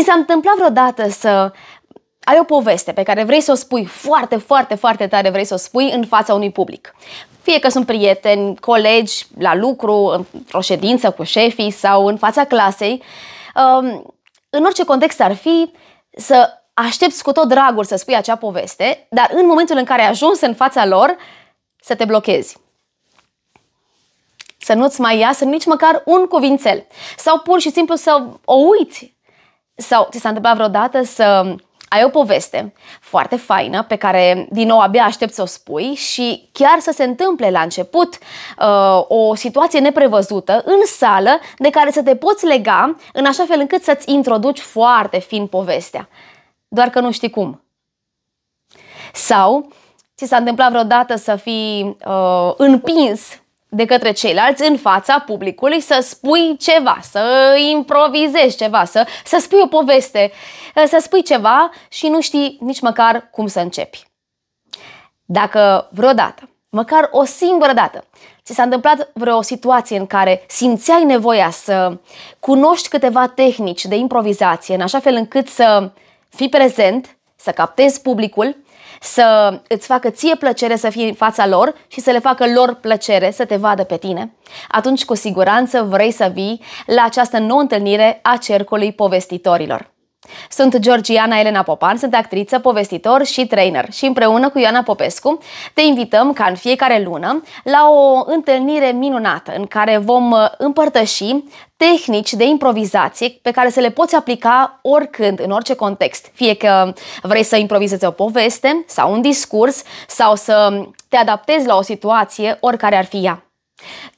Ți s-a întâmplat vreodată să ai o poveste pe care vrei să o spui foarte, foarte, foarte tare vrei să o spui în fața unui public. Fie că sunt prieteni, colegi, la lucru, într-o ședință cu șefii sau în fața clasei, um, în orice context ar fi să aștepți cu tot dragul să spui acea poveste, dar în momentul în care ajungi în fața lor, să te blochezi să nu-ți mai iasă nici măcar un cuvințel sau pur și simplu să o uiți sau ți s-a întâmplat vreodată să ai o poveste foarte faină pe care din nou abia aștept să o spui și chiar să se întâmple la început uh, o situație neprevăzută în sală de care să te poți lega în așa fel încât să-ți introduci foarte fin povestea, doar că nu știi cum. Sau ți s-a întâmplat vreodată să fii uh, împins de către ceilalți în fața publicului să spui ceva, să improvizezi ceva, să, să spui o poveste, să spui ceva și nu știi nici măcar cum să începi. Dacă vreodată, măcar o singură dată, ți s-a întâmplat vreo situație în care simțeai nevoia să cunoști câteva tehnici de improvizație în așa fel încât să fii prezent, să captezi publicul să îți facă ție plăcere să fii în fața lor și să le facă lor plăcere să te vadă pe tine, atunci cu siguranță vrei să vii la această nouă întâlnire a cercului povestitorilor. Sunt Georgiana Elena Popan, sunt actriță, povestitor și trainer și împreună cu Ioana Popescu te invităm ca în fiecare lună la o întâlnire minunată în care vom uh, împărtăși tehnici de improvizație pe care să le poți aplica oricând, în orice context. Fie că vrei să improvizezi o poveste sau un discurs sau să te adaptezi la o situație, oricare ar fi ea.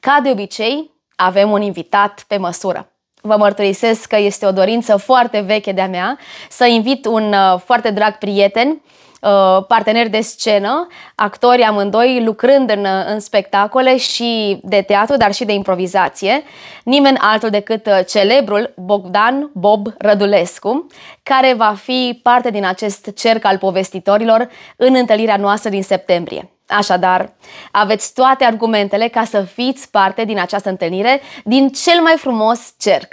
Ca de obicei, avem un invitat pe măsură vă mărturisesc că este o dorință foarte veche de-a mea să invit un uh, foarte drag prieten, uh, partener de scenă, actori amândoi lucrând în, uh, în spectacole și de teatru, dar și de improvizație, nimeni altul decât celebrul Bogdan Bob Rădulescu, care va fi parte din acest cerc al povestitorilor în întâlnirea noastră din septembrie. Așadar, aveți toate argumentele ca să fiți parte din această întâlnire din cel mai frumos cerc.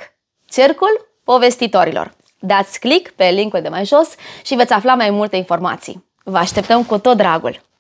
Cercul povestitorilor. Dați click pe linkul de mai jos și veți afla mai multe informații. Vă așteptăm cu tot dragul!